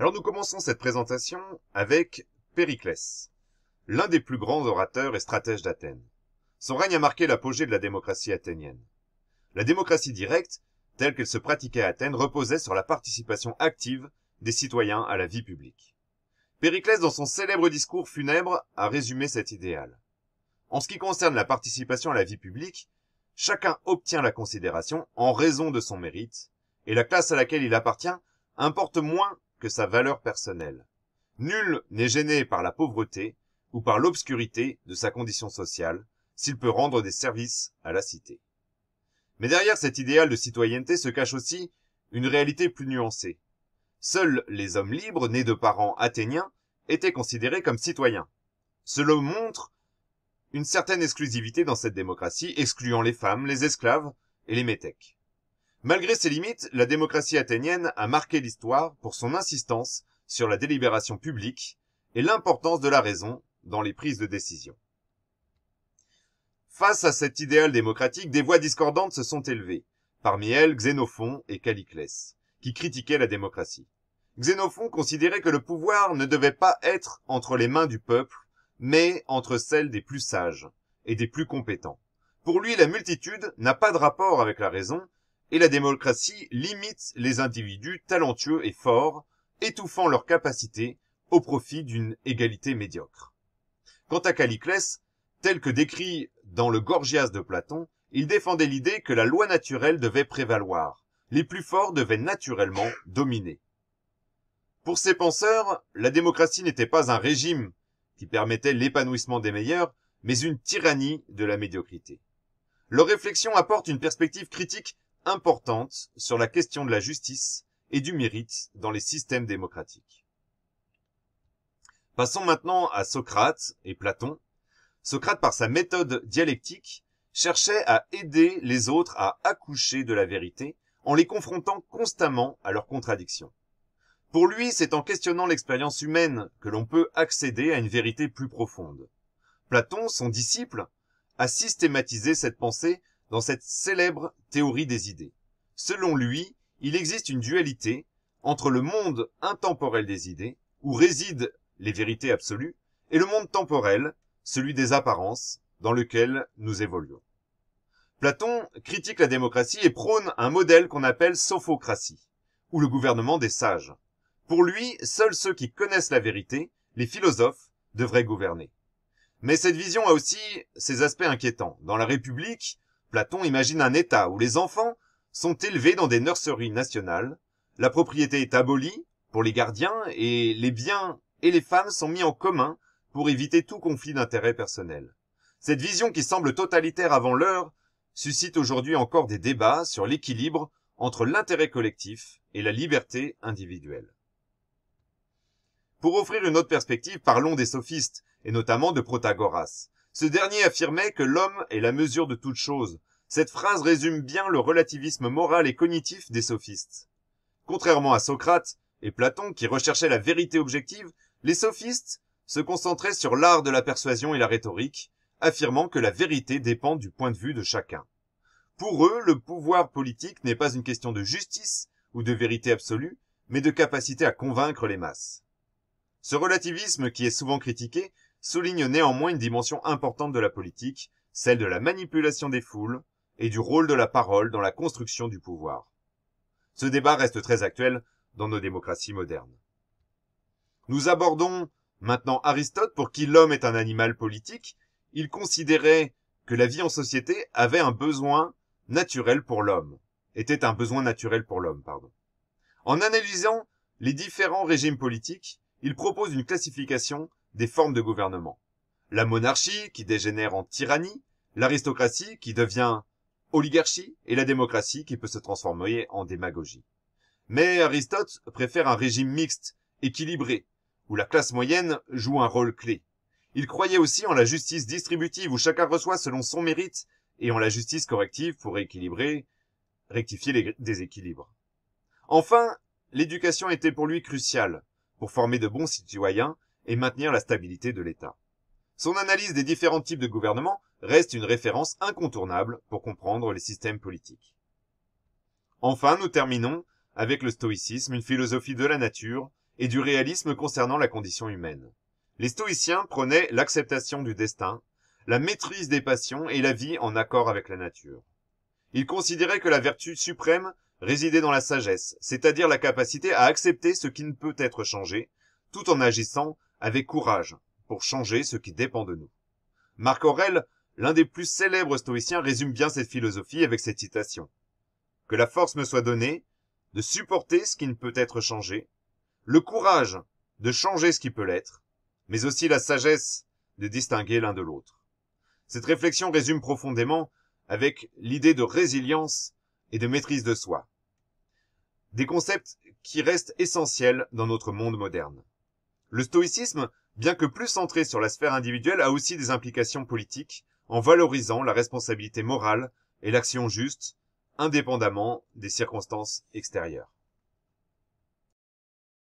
Alors nous commençons cette présentation avec Périclès, l'un des plus grands orateurs et stratèges d'Athènes. Son règne a marqué l'apogée de la démocratie athénienne. La démocratie directe, telle qu'elle se pratiquait à Athènes, reposait sur la participation active des citoyens à la vie publique. Périclès, dans son célèbre discours funèbre, a résumé cet idéal. En ce qui concerne la participation à la vie publique, chacun obtient la considération en raison de son mérite, et la classe à laquelle il appartient importe moins que sa valeur personnelle. Nul n'est gêné par la pauvreté ou par l'obscurité de sa condition sociale s'il peut rendre des services à la cité. Mais derrière cet idéal de citoyenneté se cache aussi une réalité plus nuancée. Seuls les hommes libres nés de parents athéniens étaient considérés comme citoyens. Cela montre une certaine exclusivité dans cette démocratie, excluant les femmes, les esclaves et les métèques. Malgré ses limites, la démocratie athénienne a marqué l'histoire pour son insistance sur la délibération publique et l'importance de la raison dans les prises de décision. Face à cet idéal démocratique, des voix discordantes se sont élevées, parmi elles Xénophon et Caliclès, qui critiquaient la démocratie. Xénophon considérait que le pouvoir ne devait pas être entre les mains du peuple, mais entre celles des plus sages et des plus compétents. Pour lui, la multitude n'a pas de rapport avec la raison, et la démocratie limite les individus talentueux et forts, étouffant leurs capacités au profit d'une égalité médiocre. Quant à Caliclès, tel que décrit dans le Gorgias de Platon, il défendait l'idée que la loi naturelle devait prévaloir, les plus forts devaient naturellement dominer. Pour ces penseurs, la démocratie n'était pas un régime qui permettait l'épanouissement des meilleurs, mais une tyrannie de la médiocrité. Leur réflexion apporte une perspective critique importante sur la question de la justice et du mérite dans les systèmes démocratiques. Passons maintenant à Socrate et Platon. Socrate, par sa méthode dialectique, cherchait à aider les autres à accoucher de la vérité en les confrontant constamment à leurs contradictions. Pour lui, c'est en questionnant l'expérience humaine que l'on peut accéder à une vérité plus profonde. Platon, son disciple, a systématisé cette pensée dans cette célèbre théorie des idées. Selon lui, il existe une dualité entre le monde intemporel des idées, où résident les vérités absolues, et le monde temporel, celui des apparences, dans lequel nous évoluons. Platon critique la démocratie et prône un modèle qu'on appelle sophocratie, ou le gouvernement des sages. Pour lui, seuls ceux qui connaissent la vérité, les philosophes, devraient gouverner. Mais cette vision a aussi ses aspects inquiétants. Dans la République, Platon imagine un État où les enfants sont élevés dans des nurseries nationales, la propriété est abolie pour les gardiens et les biens et les femmes sont mis en commun pour éviter tout conflit d'intérêts personnels. Cette vision qui semble totalitaire avant l'heure suscite aujourd'hui encore des débats sur l'équilibre entre l'intérêt collectif et la liberté individuelle. Pour offrir une autre perspective, parlons des sophistes, et notamment de Protagoras. Ce dernier affirmait que l'homme est la mesure de toute chose. Cette phrase résume bien le relativisme moral et cognitif des sophistes. Contrairement à Socrate et Platon qui recherchaient la vérité objective, les sophistes se concentraient sur l'art de la persuasion et la rhétorique, affirmant que la vérité dépend du point de vue de chacun. Pour eux, le pouvoir politique n'est pas une question de justice ou de vérité absolue, mais de capacité à convaincre les masses. Ce relativisme qui est souvent critiqué souligne néanmoins une dimension importante de la politique, celle de la manipulation des foules et du rôle de la parole dans la construction du pouvoir. Ce débat reste très actuel dans nos démocraties modernes. Nous abordons maintenant Aristote pour qui l'homme est un animal politique. Il considérait que la vie en société avait un besoin naturel pour l'homme, était un besoin naturel pour l'homme, pardon. En analysant les différents régimes politiques, il propose une classification des formes de gouvernement. La monarchie qui dégénère en tyrannie, l'aristocratie qui devient oligarchie et la démocratie qui peut se transformer en démagogie. Mais Aristote préfère un régime mixte, équilibré, où la classe moyenne joue un rôle clé. Il croyait aussi en la justice distributive où chacun reçoit selon son mérite et en la justice corrective pour rééquilibrer, rectifier les déséquilibres. Enfin, l'éducation était pour lui cruciale, pour former de bons citoyens et maintenir la stabilité de l'État. Son analyse des différents types de gouvernement reste une référence incontournable pour comprendre les systèmes politiques. Enfin, nous terminons avec le stoïcisme, une philosophie de la nature, et du réalisme concernant la condition humaine. Les stoïciens prenaient l'acceptation du destin, la maîtrise des passions et la vie en accord avec la nature. Ils considéraient que la vertu suprême résidait dans la sagesse, c'est-à-dire la capacité à accepter ce qui ne peut être changé, tout en agissant avec courage, pour changer ce qui dépend de nous. Marc Aurel, l'un des plus célèbres stoïciens, résume bien cette philosophie avec cette citation. Que la force me soit donnée de supporter ce qui ne peut être changé, le courage de changer ce qui peut l'être, mais aussi la sagesse de distinguer l'un de l'autre. Cette réflexion résume profondément avec l'idée de résilience et de maîtrise de soi. Des concepts qui restent essentiels dans notre monde moderne. Le stoïcisme, bien que plus centré sur la sphère individuelle, a aussi des implications politiques, en valorisant la responsabilité morale et l'action juste, indépendamment des circonstances extérieures.